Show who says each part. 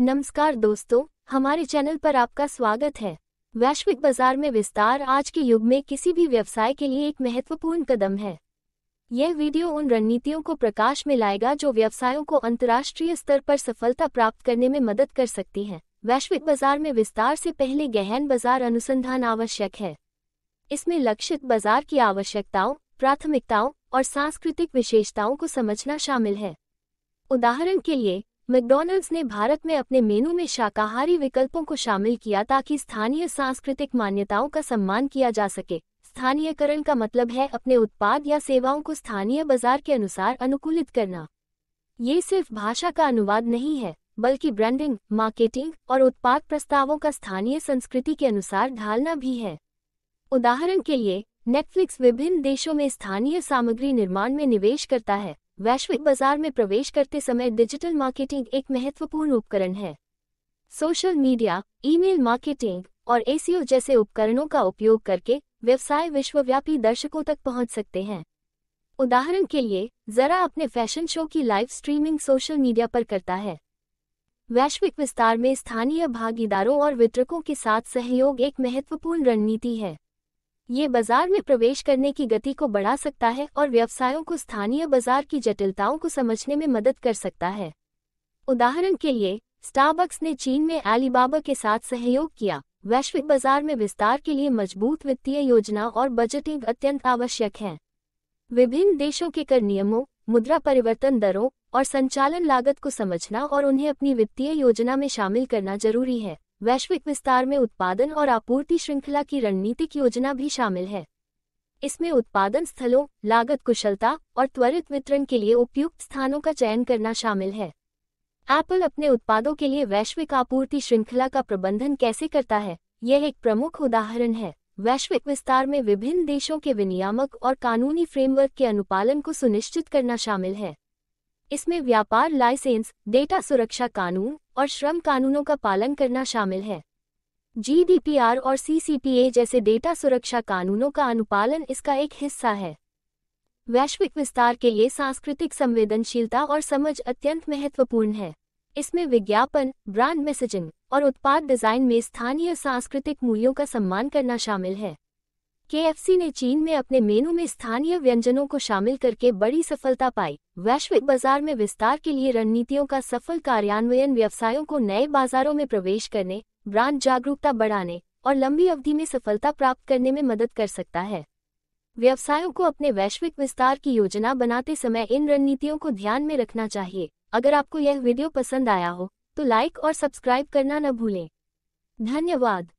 Speaker 1: नमस्कार दोस्तों हमारे चैनल पर आपका स्वागत है वैश्विक बाजार में विस्तार आज के युग में किसी भी व्यवसाय के लिए एक महत्वपूर्ण कदम है यह वीडियो उन रणनीतियों को प्रकाश में लाएगा जो व्यवसायों को अंतर्राष्ट्रीय स्तर पर सफलता प्राप्त करने में मदद कर सकती हैं वैश्विक बाजार में विस्तार से पहले गहन बाजार अनुसंधान आवश्यक है इसमें लक्षित बाजार की आवश्यकताओं प्राथमिकताओं और सांस्कृतिक विशेषताओं को समझना शामिल है उदाहरण के लिए मैकडॉनल्ड्स ने भारत में अपने मेनू में शाकाहारी विकल्पों को शामिल किया ताकि स्थानीय सांस्कृतिक मान्यताओं का सम्मान किया जा सके स्थानीयकरण का मतलब है अपने उत्पाद या सेवाओं को स्थानीय बाजार के अनुसार अनुकूलित करना ये सिर्फ भाषा का अनुवाद नहीं है बल्कि ब्रांडिंग मार्केटिंग और उत्पाद प्रस्तावों का स्थानीय संस्कृति के अनुसार ढालना भी है उदाहरण के लिए नेटफ्लिक्स विभिन्न देशों में स्थानीय सामग्री निर्माण में निवेश करता है वैश्विक बाजार में प्रवेश करते समय डिजिटल मार्केटिंग एक महत्वपूर्ण उपकरण है सोशल मीडिया ईमेल मार्केटिंग और एसीओ जैसे उपकरणों का उपयोग करके व्यवसाय विश्वव्यापी दर्शकों तक पहुंच सकते हैं उदाहरण के लिए जरा अपने फैशन शो की लाइव स्ट्रीमिंग सोशल मीडिया पर करता है वैश्विक विस्तार में स्थानीय भागीदारों और वितरकों के साथ सहयोग एक महत्वपूर्ण रणनीति है ये बाजार में प्रवेश करने की गति को बढ़ा सकता है और व्यवसायों को स्थानीय बाजार की जटिलताओं को समझने में मदद कर सकता है उदाहरण के लिए स्टारबक्स ने चीन में अलीबाबा के साथ सहयोग किया वैश्विक बाजार में विस्तार के लिए मजबूत वित्तीय योजना और बजटिंग अत्यंत आवश्यक है विभिन्न देशों के कर नियमों मुद्रा परिवर्तन दरों और संचालन लागत को समझना और उन्हें अपनी वित्तीय योजना में शामिल करना जरूरी है वैश्विक विस्तार में उत्पादन और आपूर्ति श्रृंखला की रणनीतिक योजना भी शामिल है इसमें उत्पादन स्थलों लागत कुशलता और त्वरित वितरण के लिए उपयुक्त स्थानों का चयन करना शामिल है एप्पल अपने उत्पादों के लिए वैश्विक आपूर्ति श्रृंखला का प्रबंधन कैसे करता है यह एक प्रमुख उदाहरण है वैश्विक विस्तार में विभिन्न देशों के विनियामक और कानूनी फ्रेमवर्क के अनुपालन को सुनिश्चित करना शामिल है इसमें व्यापार लाइसेंस डेटा सुरक्षा कानून और श्रम कानूनों का पालन करना शामिल है जीडीपीआर और सीसीपीए जैसे डेटा सुरक्षा कानूनों का अनुपालन इसका एक हिस्सा है वैश्विक विस्तार के लिए सांस्कृतिक संवेदनशीलता और समझ अत्यंत महत्वपूर्ण है इसमें विज्ञापन ब्रांड मैसेजिंग और उत्पाद डिजाइन में स्थानीय सांस्कृतिक मूल्यों का सम्मान करना शामिल है केएफसी ने चीन में अपने मेनू में स्थानीय व्यंजनों को शामिल करके बड़ी सफलता पाई वैश्विक बाजार में विस्तार के लिए रणनीतियों का सफल कार्यान्वयन व्यवसायों को नए बाजारों में प्रवेश करने ब्रांड जागरूकता बढ़ाने और लंबी अवधि में सफलता प्राप्त करने में मदद कर सकता है व्यवसायों को अपने वैश्विक विस्तार की योजना बनाते समय इन रणनीतियों को ध्यान में रखना चाहिए अगर आपको यह वीडियो पसंद आया हो तो लाइक और सब्सक्राइब करना न भूलें धन्यवाद